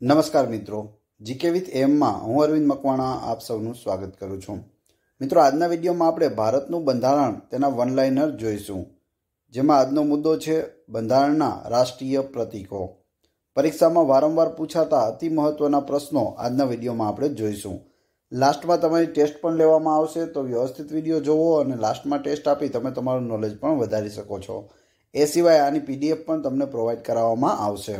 નમસ્કાર મિત્રો GK with એમમાં હું અરવિંદ મકવાણા આપ સૌનું સ્વાગત કરું છું મિત્રો આજના વિડીયોમાં આપણે ભારતનું બંધારણ તેના વનલાઇનર જોઈશું જેમાં આજનો મુદ્દો છે બંધારણના રાષ્ટ્રીય પ્રતીકો પરીક્ષામાં વારંવાર પૂછાતા અતિ મહત્વના પ્રશ્નો આજના વિડીયોમાં આપણે જોઈશું લાસ્ટમાં તમારી ટેસ્ટ પણ લેવામાં આવશે તો વ્યવસ્થિત વિડીયો જોવો અને લાસ્ટમાં ટેસ્ટ આપી તમે તમારું નોલેજ પણ વધારી શકો છો એ સિવાય આની પીડીએફ પણ તમને પ્રોવાઈડ કરાવવામાં આવશે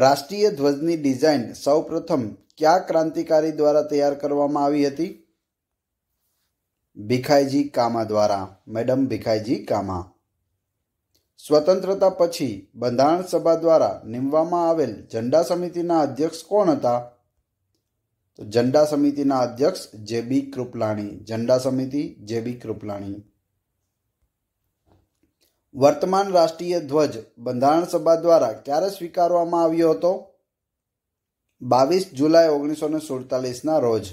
રાષ્ટ્રીય ધ્વજની ડિઝાઇન સૌપ્રથમ કયા ક્રાંતિકારી દ્વારા તૈયાર કરવામાં આવી હતી ભીખાઈજી કામા દ્વારા મેડમ ભીખાઈજી કામા સ્વતંત્રતા પછી બંધારણ સભા દ્વારા નીમવામાં આવેલ ઝંડા સમિતિના અધ્યક્ષ કોણ હતા તો ઝંડા સમિતિના અધ્યક્ષ જે બી કૃપલાણી ઝંડા સમિતિ જે બી કૃપલાણી વર્તમાન રાષ્ટ્રીય ધ્વજ બંધારણ સભા દ્વારા ક્યારે સ્વીકારવામાં આવ્યો હતો બાવીસ જુલાઈ ઓગણીસો ને સુડતાલીસના રોજ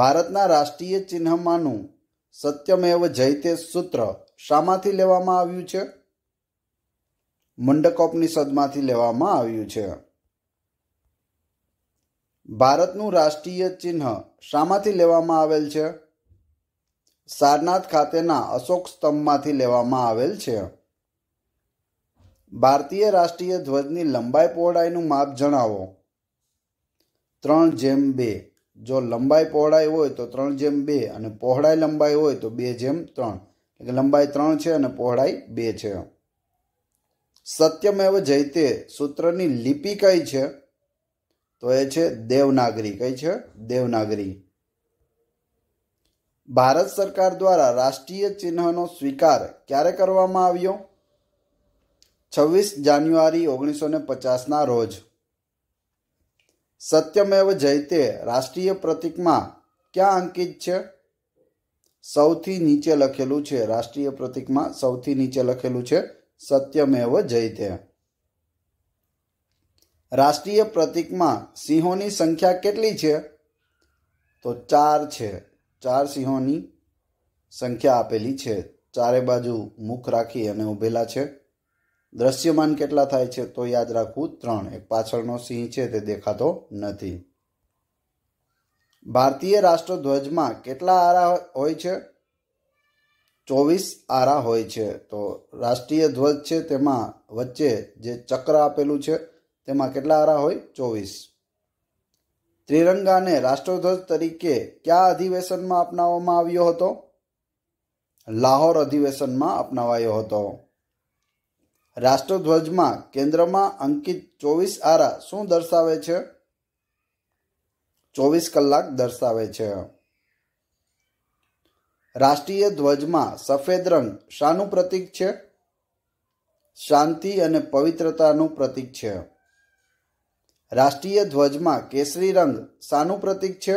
ભારતના રાષ્ટ્રીય ચિહ્નમાંનું સત્યમેવ જયતે સૂત્ર શામાંથી લેવામાં આવ્યું છે સદમાંથી લેવામાં આવ્યું છે ભારતનું રાષ્ટ્રીય ચિહ્ન શામાંથી લેવામાં આવેલ છે સારનાથ ખાતેના અશોક સ્તંભમાંથી લેવામાં આવેલ છે ભારતીય રાષ્ટ્રીય ધ્વજની લંબાઈ પહોળાઈનું માપ જણાવો ત્રણ જેમ બે જો લંબાઈ પહોળાઈ હોય તો ત્રણ જેમ બે અને પહોળાઈ લંબાઈ હોય તો બે જેમ ત્રણ એટલે લંબાઈ ત્રણ છે અને પહોળાઈ બે છે સત્યમેવ જયતે સૂત્રની લિપિ કઈ છે તો એ છે દેવનાગરી કઈ છે દેવનાગરી ભારત સરકાર દ્વારા રાષ્ટ્રીય ચિહ્નનો સ્વીકાર ક્યારે કરવામાં આવ્યો છવ્વીસ જાન્યુઆરી ઓગણીસો ને પચાસના રોજ સત્યમેવ જયતે રાષ્ટ્રીય પ્રતિકમાં ક્યાં અંકિત છે સૌથી નીચે લખેલું છે રાષ્ટ્રીય પ્રતિકમાં સૌથી નીચે લખેલું છે સત્યમેવ જયતે રાષ્ટ્રીય પ્રતિકમાં સિંહોની સંખ્યા કેટલી છે તો ચાર છે ચાર સિંહોની સંખ્યા આપેલી છે ચારે બાજુ મુખ રાખી અને ઊભેલા છે દ્રશ્યમાન કેટલા થાય છે તો યાદ રાખવું ત્રણ એક પાછળનો સિંહ છે તે દેખાતો નથી ભારતીય રાષ્ટ્રધ્વજમાં કેટલા આરા હોય છે ચોવીસ આરા હોય છે તો રાષ્ટ્રીય ધ્વજ છે તેમાં વચ્ચે જે ચક્ર આપેલું છે તેમાં કેટલા આરા હોય ચોવીસ ત્રિરંગાને રાષ્ટ્રધ્વજ તરીકે કયા અધિવેશનમાં અપનાવવામાં આવ્યો હતો લાહોર અધિવેશનમાં અપનાવાયો હતો રાષ્ટ્રધ્વજમાં કેન્દ્રમાં અંકિત ચોવીસ આરા શું દર્શાવે છે ચોવીસ કલાક દર્શાવે છે રાષ્ટ્રીય ધ્વજમાં સફેદ રંગ શાનું પ્રતીક છે શાંતિ અને પવિત્રતાનું પ્રતીક છે રાષ્ટ્રીય ધ્વજમાં કેસરી રંગ શાનું પ્રતીક છે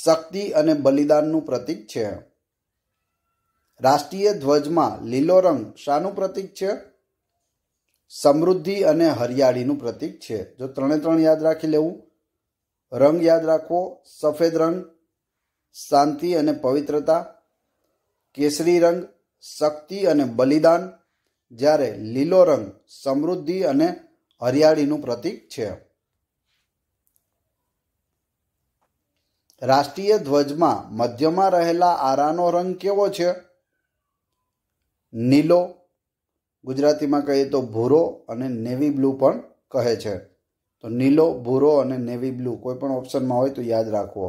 શક્તિ અને બલિદાનનું પ્રતીક છે રાષ્ટ્રીય ધ્વજમાં લીલો રંગ શાનું પ્રતીક છે સમૃદ્ધિ અને હરિયાળીનું પ્રતીક છે જો ત્રણે ત્રણ યાદ રાખી લેવું રંગ યાદ રાખવો સફેદ રંગ શાંતિ અને પવિત્રતા કેસરી રંગ શક્તિ અને બલિદાન જ્યારે લીલો રંગ સમૃદ્ધિ અને હરિયાળીનું પ્રતીક છે રાષ્ટ્રીય ધ્વજમાં મધ્યમાં રહેલા આરાનો રંગ કેવો છે નીલો ગુજરાતીમાં કહીએ તો ભૂરો અને નેવી બ્લુ પણ કહે છે તો નીલો ભૂરો અને નેવી બ્લુ કોઈ પણ ઓપ્શનમાં હોય તો યાદ રાખવો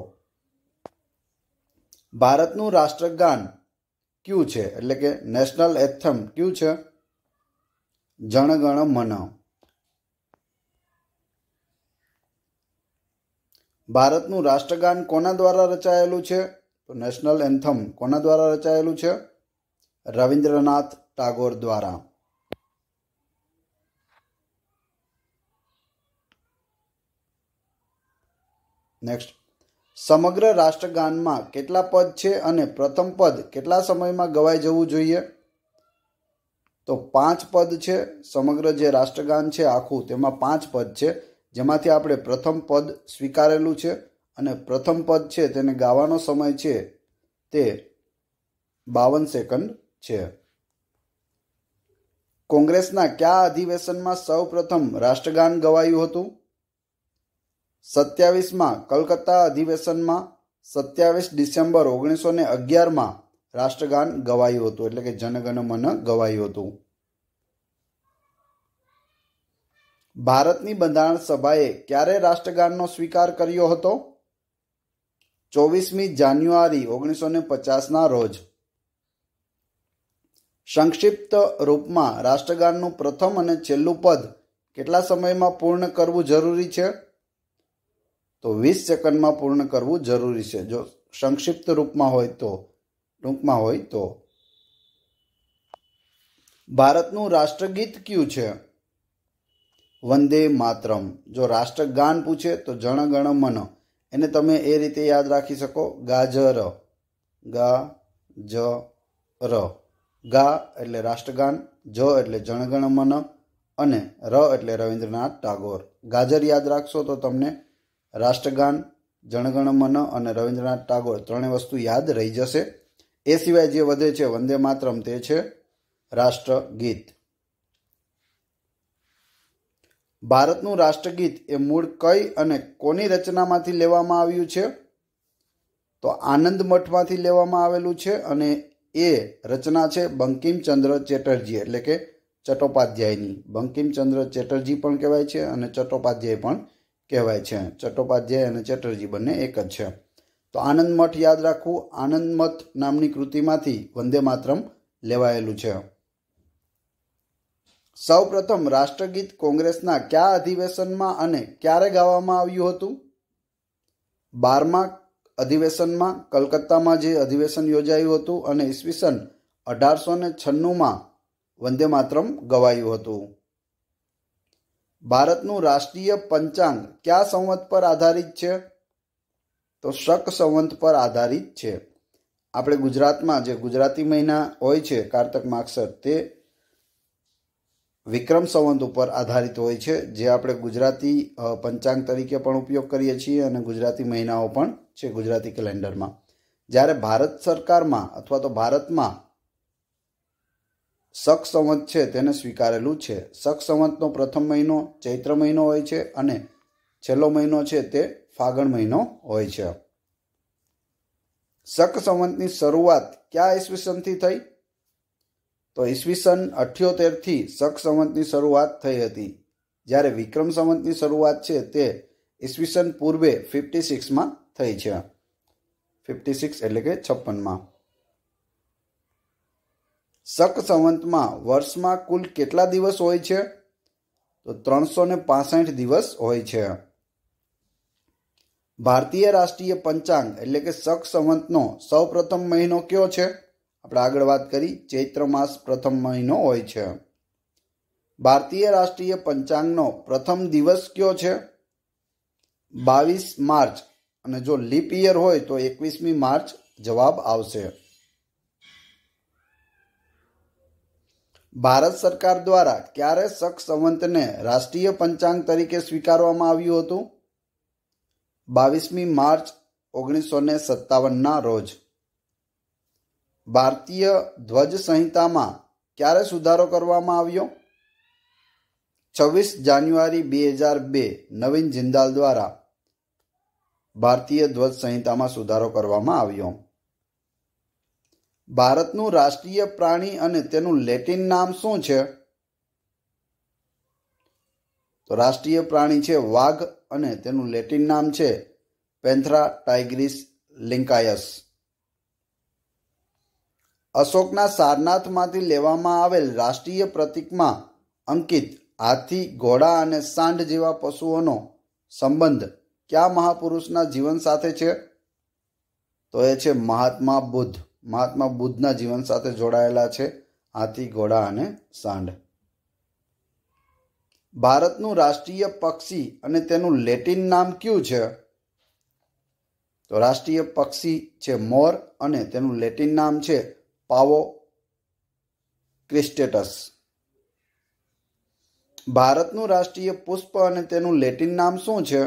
ભારતનું રાષ્ટ્રગાન ક્યુ છે એટલે કે નેશનલ એથમ ક્યુ છે જણગણ મન ભારતનું રાષ્ટ્રગાન કોના દ્વારા રચાયેલું છે તો નેશનલ એન્થમ કોના દ્વારા રચાયેલું છે રવિન્દ્રનાથ ટાગોર દ્વારા નેક્સ્ટ સમગ્ર રાષ્ટ્રગાનમાં કેટલા પદ છે અને પ્રથમ પદ કેટલા સમયમાં ગવાઈ જવું જોઈએ તો પાંચ પદ છે સમગ્ર જે રાષ્ટ્રગાન છે આખું તેમાં પાંચ પદ છે જેમાંથી આપણે પ્રથમ પદ સ્વીકારેલું છે અને પ્રથમ પદ છે તેને ગાવાનો સમય છે તે બાવન સેકન્ડ છે કોંગ્રેસના કયા અધિવેશનમાં સૌપ્રથમ રાષ્ટ્રગાન ગવાયું હતું સત્યાવીસમાં કલકત્તા અધિવેશનમાં સત્યાવીસ ડિસેમ્બર ઓગણીસો ને અગિયારમાં રાષ્ટ્રગાન ગવાયું હતું એટલે કે મન ગવાયું હતું ભારતની બંધારણ સભાએ ક્યારે રાષ્ટ્રગાનનો સ્વીકાર કર્યો હતો ચોવીસમી જાન્યુઆરી ઓગણીસો ને પચાસના રોજ સંક્ષિપ્ત રૂપમાં રાષ્ટ્રગાનનું પ્રથમ અને છેલ્લું પદ કેટલા સમયમાં પૂર્ણ કરવું જરૂરી છે તો વીસ સેકન્ડમાં પૂર્ણ કરવું જરૂરી છે જો સંક્ષિપ્ત રૂપમાં હોય તો ટૂંકમાં હોય તો ભારતનું રાષ્ટ્રગીત કયું છે વંદે માતરમ જો રાષ્ટ્રગાન પૂછે તો જણ ગણ મન એને તમે એ રીતે યાદ રાખી શકો ગાજર ગા જ ર ગા એટલે રાષ્ટ્રગાન જ એટલે જણગણ મન અને ર એટલે રવિન્દ્રનાથ ટાગોર ગાજર યાદ રાખશો તો તમને રાષ્ટ્રગાન જણગણ મન અને રવિન્દ્રનાથ ટાગોર ત્રણેય વસ્તુ યાદ રહી જશે એ સિવાય જે વધે છે વંદે માતરમ તે છે રાષ્ટ્રગીત ભારતનું રાષ્ટ્રગીત એ મૂળ કઈ અને કોની રચનામાંથી લેવામાં આવ્યું છે તો આનંદ મઠમાંથી લેવામાં આવેલું છે અને એ રચના છે બંકિમચંદ્ર ચેટર્જી એટલે કે ચટ્ટોપાધ્યાયની બંકિમચંદ્ર ચેટર્જી પણ કહેવાય છે અને ચટ્ટોપાધ્યાય પણ કહેવાય છે ચટ્ટોપાધ્યાય અને ચેટર્જી બંને એક જ છે તો આનંદ મઠ યાદ રાખવું આનંદ મઠ નામની કૃતિમાંથી વંદે માત્રમ લેવાયેલું છે સૌપ્રથમ રાષ્ટ્રગીત કોંગ્રેસના કયા અધિવેશનમાં અને ક્યારે ગાવામાં આવ્યું હતું બારમા અધિવેશનમાં કલકત્તામાં જે અધિવેશન યોજાયું હતું અને ઈસવીસન અઢારસો ને છન્નુંમાં વંદે માતરમ ગવાયું હતું ભારતનું રાષ્ટ્રીય પંચાંગ કયા સંવત પર આધારિત છે તો શક સંવંત પર આધારિત છે આપણે ગુજરાતમાં જે ગુજરાતી મહિના હોય છે કારતક માગસર તે વિક્રમ સંવંત ઉપર આધારિત હોય છે જે આપણે ગુજરાતી પંચાંગ તરીકે પણ ઉપયોગ કરીએ છીએ અને ગુજરાતી મહિનાઓ પણ છે ગુજરાતી કેલેન્ડરમાં જ્યારે ભારત સરકારમાં અથવા તો ભારતમાં શક સંવંત છે તેને સ્વીકારેલું છે શક સંવંતનો પ્રથમ મહિનો ચૈત્ર મહિનો હોય છે અને છેલ્લો મહિનો છે તે ફાગણ મહિનો હોય છે શક સંવંતની શરૂઆત કયા ઈસવીસનથી થઈ તો ઈસવીસન અઠ્યોતેરથી શક સંવંતની શરૂઆત થઈ હતી જ્યારે વિક્રમ સંવંતની શરૂઆત છે તે ઈસવીસન પૂર્વે ફિફ્ટી સિક્સમાં થઈ છે ફિફ્ટી સિક્સ એટલે કે છપ્પનમાં શક સંવંતમાં વર્ષમાં કુલ કેટલા દિવસ હોય છે તો ત્રણસો ને પાસઠ દિવસ હોય છે ભારતીય રાષ્ટ્રીય પંચાંગ એટલે કે શક સંવંતનો સૌપ્રથમ મહિનો કયો છે આપણે આગળ વાત કરી ચૈત્ર માસ પ્રથમ મહિનો હોય છે ભારતીય રાષ્ટ્રીય પંચાંગનો પ્રથમ દિવસ કયો છે બાવીસ માર્ચ અને જો લીપ ઇયર હોય તો એકવીસમી માર્ચ જવાબ આવશે ભારત સરકાર દ્વારા ક્યારે શક સંવંતને રાષ્ટ્રીય પંચાંગ તરીકે સ્વીકારવામાં આવ્યું હતું બાવીસમી માર્ચ ઓગણીસો ને સત્તાવનના રોજ ભારતીય ધ્વજ સંહિતામાં ક્યારે સુધારો કરવામાં આવ્યો છવ્વીસ જાન્યુઆરી બે હજાર બે નવીન જિંદાલ દ્વારા ભારતીય ધ્વજ સંહિતામાં સુધારો કરવામાં આવ્યો ભારતનું રાષ્ટ્રીય પ્રાણી અને તેનું લેટિન નામ શું છે તો રાષ્ટ્રીય પ્રાણી છે વાઘ અને તેનું લેટિન નામ છે પેન્થરા ટાઇગ્રીસ લિંકાયસ અશોકના સારનાથમાંથી લેવામાં આવેલ રાષ્ટ્રીય પ્રતિકમાં અંકિત હાથી ઘોડા અને સાંઢ જેવા પશુઓનો સંબંધ કયા મહાપુરુષના જીવન સાથે છે તો એ છે મહાત્મા બુદ્ધ મહાત્મા બુદ્ધના જીવન સાથે જોડાયેલા છે હાથી ઘોડા અને સાંઢ ભારતનું રાષ્ટ્રીય પક્ષી અને તેનું લેટિન નામ કયું છે તો રાષ્ટ્રીય પક્ષી છે મોર અને તેનું લેટિન નામ છે પાવો ક્રિસ્ટેટસ ભારતનું રાષ્ટ્રીય પુષ્પ અને તેનું લેટિન નામ શું છે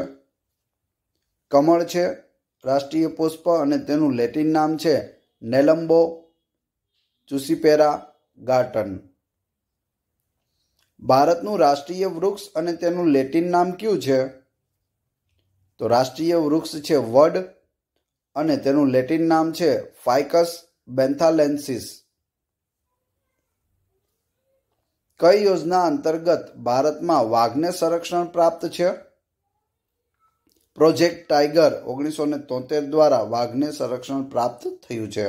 કમળ છે રાષ્ટ્રીય પુષ્પ અને તેનું લેટિન નામ છે નેલંબો ચુસીપેરા ગાર્ટન ભારતનું રાષ્ટ્રીય વૃક્ષ અને તેનું લેટિન નામ કયું છે તો રાષ્ટ્રીય વૃક્ષ છે વડ અને તેનું લેટિન નામ છે ફાઇકસ બેન્થાલેન્સિસ કઈ યોજના અંતર્ગત ભારતમાં વાઘને સંરક્ષણ પ્રાપ્ત છે પ્રોજેક્ટ ટાઈગર ઓગણીસો ને તોતેર દ્વારા વાઘને સંરક્ષણ પ્રાપ્ત થયું છે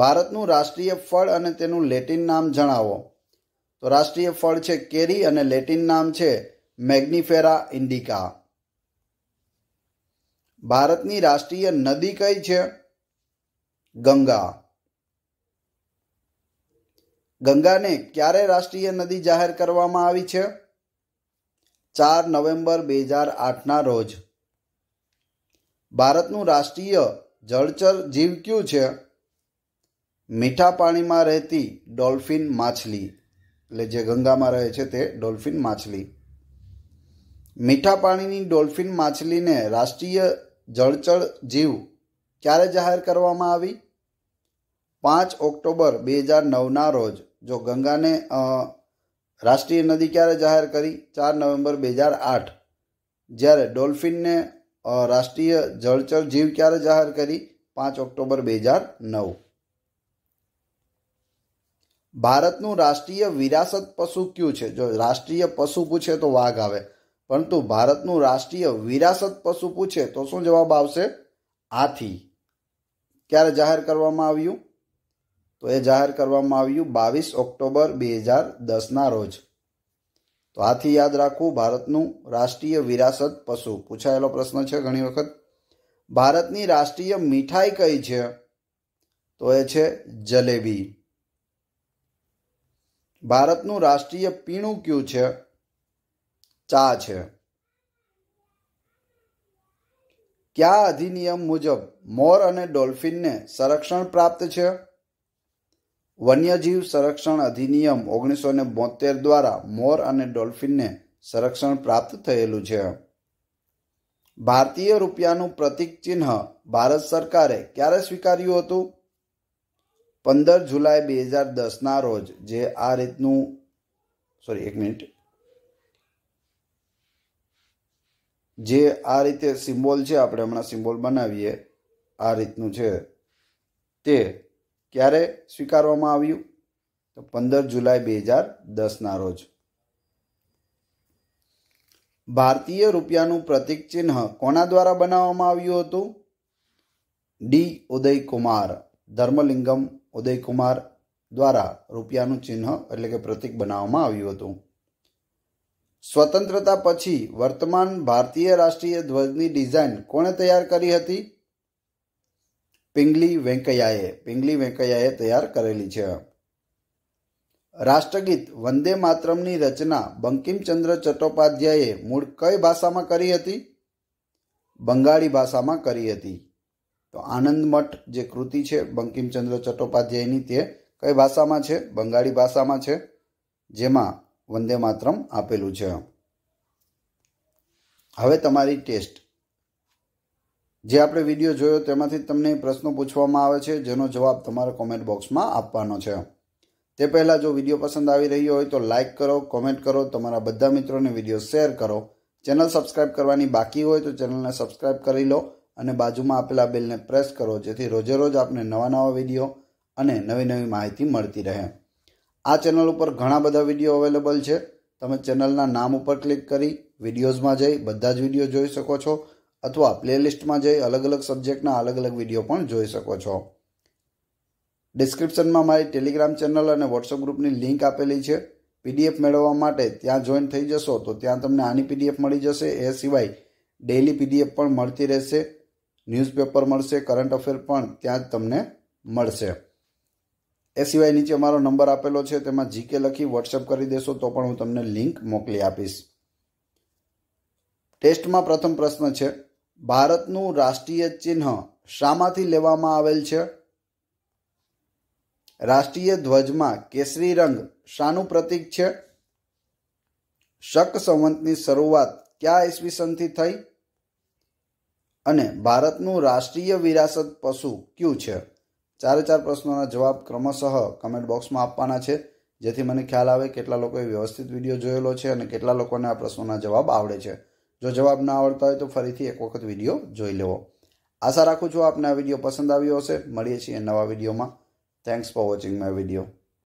ભારતનું રાષ્ટ્રીય ફળ અને તેનું લેટિન નામ જણાવો તો રાષ્ટ્રીય ફળ છે કેરી અને લેટિન નામ છે મેગ્નિફેરા ઇન્ડિકા ભારતની રાષ્ટ્રીય નદી કઈ છે ગંગા ગંગાને ક્યારે રાષ્ટ્રીય નદી જાહેર કરવામાં આવી છે ચાર નવેમ્બર બે હજાર આઠના રોજ ભારતનું રાષ્ટ્રીય જળચર જીવ કયું છે મીઠા પાણીમાં રહેતી ડોલ્ફિન માછલી એટલે જે ગંગામાં રહે છે તે ડોલ્ફિન માછલી મીઠા પાણીની ડોલ્ફિન માછલીને રાષ્ટ્રીય જળચર જીવ ક્યારે જાહેર કરવામાં આવી પાંચ ઓક્ટોબર બે હજાર નવના રોજ જો ગંગાને રાષ્ટ્રીય નદી ક્યારે જાહેર કરી ચાર નવેમ્બર બે હજાર આઠ જ્યારે ડોલ્ફિનને રાષ્ટ્રીય જળચર જીવ ક્યારે જાહેર કરી પાંચ ઓક્ટોબર બે હજાર નવ ભારતનું રાષ્ટ્રીય વિરાસત પશુ કયું છે જો રાષ્ટ્રીય પશુ પૂછે તો વાઘ આવે પરંતુ ભારતનું રાષ્ટ્રીય વિરાસત પશુ પૂછે તો શું જવાબ આવશે આથી ક્યારે જાહેર કરવામાં આવ્યું તો એ જાહેર કરવામાં આવ્યું બાવીસ ઓક્ટોબર બે હજાર દસના રોજ તો આથી યાદ રાખવું ભારતનું રાષ્ટ્રીય વિરાસત પશુ પૂછાયેલો પ્રશ્ન છે ઘણી વખત ભારતની રાષ્ટ્રીય મીઠાઈ કઈ છે તો એ છે જલેબી ભારતનું રાષ્ટ્રીય પીણું કયું છે ચા છે કયા અધિનિયમ મુજબ મોર અને ડોલ્ફિનને સંરક્ષણ પ્રાપ્ત છે વન્યજીવ સંરક્ષણ અધિનિયમ ઓગણીસો ને બોતેર દ્વારા મોર અને ડોલ્ફિનને સંરક્ષણ પ્રાપ્ત થયેલું છે ભારતીય રૂપિયાનું પ્રતીક ચિહ્ન ભારત સરકારે ક્યારે સ્વીકાર્યું હતું પંદર જુલાઈ બે હજાર દસના રોજ જે આ રીતનું સોરી એક મિનિટ જે આ રીતે સિમ્બોલ છે આપણે હમણાં સિમ્બોલ બનાવીએ આ રીતનું છે તે ક્યારે સ્વીકારવામાં આવ્યું તો પંદર જુલાઈ બે હજાર દસના રોજ ભારતીય રૂપિયાનું પ્રતિક ચિહ્ન કોના દ્વારા બનાવવામાં આવ્યું હતું ડી ઉદયકુમાર ધર્મલિંગમ ઉદયકુમાર દ્વારા રૂપિયાનું ચિહ્ન એટલે કે પ્રતિક બનાવવામાં આવ્યું હતું સ્વતંત્રતા પછી વર્તમાન ભારતીય રાષ્ટ્રીય ધ્વજની ડિઝાઇન કોણે તૈયાર કરી હતી પિંગલી વેંકૈયાએ પિંગલી વેંકૈયાએ તૈયાર કરેલી છે રાષ્ટ્રગીત વંદે માતરમની રચના બંકિમચંદ્ર ચટ્ટોપાધ્યાયે મૂળ કઈ ભાષામાં કરી હતી બંગાળી ભાષામાં કરી હતી તો આનંદ મઠ જે કૃતિ છે બંકિમચંદ્ર ચટ્ટોપાધ્યાયની તે કઈ ભાષામાં છે બંગાળી ભાષામાં છે જેમાં વંદે માત્રમ આપેલું છે હવે તમારી ટેસ્ટ જે આપણે વિડીયો જોયો તેમાંથી તમને પ્રશ્નો પૂછવામાં આવે છે જેનો જવાબ તમારે કોમેન્ટ બોક્સમાં આપવાનો છે તે પહેલાં જો વિડીયો પસંદ આવી રહ્યો હોય તો લાઇક કરો કોમેન્ટ કરો તમારા બધા મિત્રોને વિડીયો શેર કરો ચેનલ સબસ્ક્રાઇબ કરવાની બાકી હોય તો ચેનલને સબસ્ક્રાઇબ કરી લો અને બાજુમાં આપેલા બેલને પ્રેસ કરો જેથી રોજે રોજ આપને નવા નવા વિડીયો અને નવી નવી માહિતી મળતી રહે આ ચેનલ ઉપર ઘણા બધા વિડીયો અવેલેબલ છે તમે ચેનલના નામ ઉપર ક્લિક કરી વિડીયોઝમાં જઈ બધા જ વિડીયો જોઈ શકો છો અથવા પ્લેલિસ્ટમાં જઈ અલગ અલગ સબ્જેક્ટના અલગ અલગ વિડીયો પણ જોઈ શકો છો ડિસ્ક્રિપ્શનમાં મારી ટેલિગ્રામ ચેનલ અને વોટ્સઅપ ગ્રુપની લિંક આપેલી છે પીડીએફ મેળવવા માટે ત્યાં જોઈન થઈ જશો તો ત્યાં તમને આની પીડીએફ મળી જશે એ સિવાય ડેઇલી પીડીએફ પણ મળતી રહેશે ન્યૂઝપેપર મળશે કરંટ અફેર પણ ત્યાં જ તમને મળશે એ સિવાય નીચે મારો નંબર આપેલો છે તેમાં જીકે લખી વોટ્સઅપ કરી દેશો તો પણ હું તમને લિંક મોકલી આપીશ ટેસ્ટમાં પ્રથમ પ્રશ્ન છે ભારતનું રાષ્ટ્રીય ચિહ્ન શામાંથી લેવામાં આવેલ છે રાષ્ટ્રીય ધ્વજમાં કેસરી રંગ શાનું પ્રતીક છે શક સંવંતની શરૂઆત ક્યાં ઈસવીસનથી થઈ અને ભારતનું રાષ્ટ્રીય વિરાસત પશુ કયું છે ચારે ચાર પ્રશ્નોના જવાબ ક્રમશઃ કમેન્ટ બોક્સમાં આપવાના છે જેથી મને ખ્યાલ આવે કેટલા લોકોએ વ્યવસ્થિત વિડીયો જોયેલો છે અને કેટલા લોકોને આ પ્રશ્નોના જવાબ આવડે છે જો જવાબ ના આવડતા હોય તો ફરીથી એક વખત વિડીયો જોઈ લેવો આશા રાખું છું આપને આ વિડીયો પસંદ આવ્યો હશે મળીએ છીએ નવા વિડીયોમાં thanks for watching my video